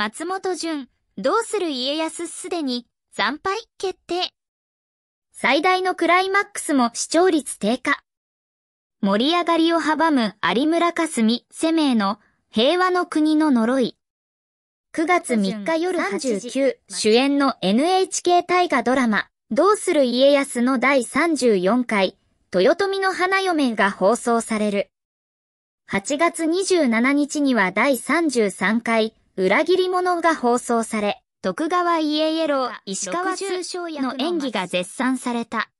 松本潤、どうする家康すでに惨敗決定。最大のクライマックスも視聴率低下。盛り上がりを阻む有村架純、生命の平和の国の呪い。9月3日夜39、主演の NHK 大河ドラマ、どうする家康の第34回、豊臣の花嫁が放送される。8月27日には第33回、裏切り者が放送され、徳川家イエロー、石川通商の演技が絶賛された。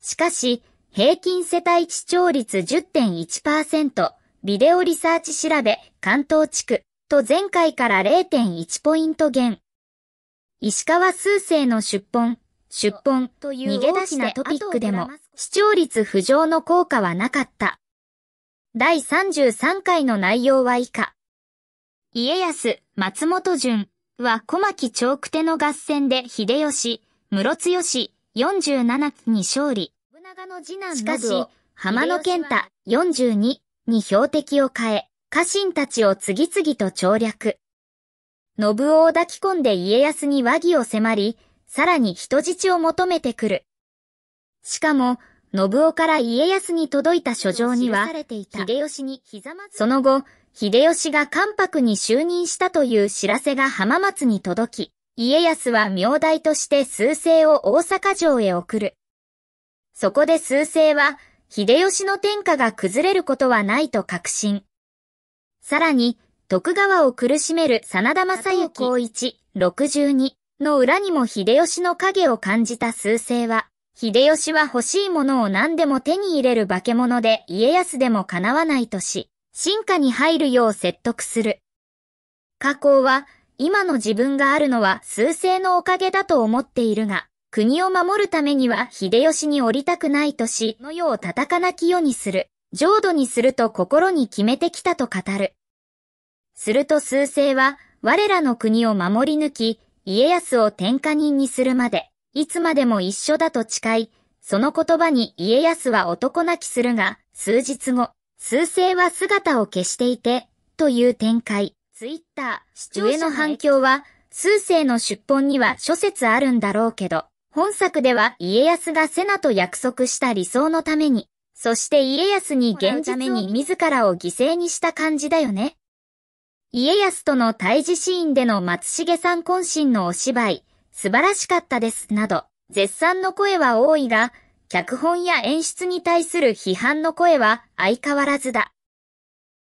しかし、平均世帯視聴率10.1%、ビデオリサーチ調べ、関東地区、と前回から0.1ポイント減。石川数世の出本、出本、逃げ出したトピックでも、視聴率浮上の効果はなかった。第33回の内容は以下。家康、松本潤は小牧長久手の合戦で秀吉、室津義、47に勝利。しかし、浜野健太、42に標的を変え、家臣たちを次々と調略。信夫を抱き込んで家康に和議を迫り、さらに人質を求めてくる。しかも、信夫から家康に届いた書状には、秀吉にその後、秀吉が関白に就任したという知らせが浜松に届き、家康は名代として数勢を大阪城へ送る。そこで数勢は、秀吉の天下が崩れることはないと確信。さらに、徳川を苦しめる真田正幸一62の裏にも秀吉の影を感じた数勢は、秀吉は欲しいものを何でも手に入れる化け物で家康でも叶わないとし、進化に入るよう説得する。加工は、今の自分があるのは数勢のおかげだと思っているが、国を守るためには秀吉に降りたくないとし、の世を叩かなき世にする、浄土にすると心に決めてきたと語る。すると数勢は、我らの国を守り抜き、家康を天下人にするまで、いつまでも一緒だと誓い、その言葉に家康は男泣きするが、数日後、数勢は姿を消していて、という展開。ツイッター、上の反響は、数勢の出本には諸説あるんだろうけど、本作では家康が瀬名と約束した理想のために、そして家康に現実に自らを犠牲にした感じだよね。家康との対峙シーンでの松重さん渾身のお芝居、素晴らしかったですなど、絶賛の声は多いが、脚本や演出に対する批判の声は相変わらずだ。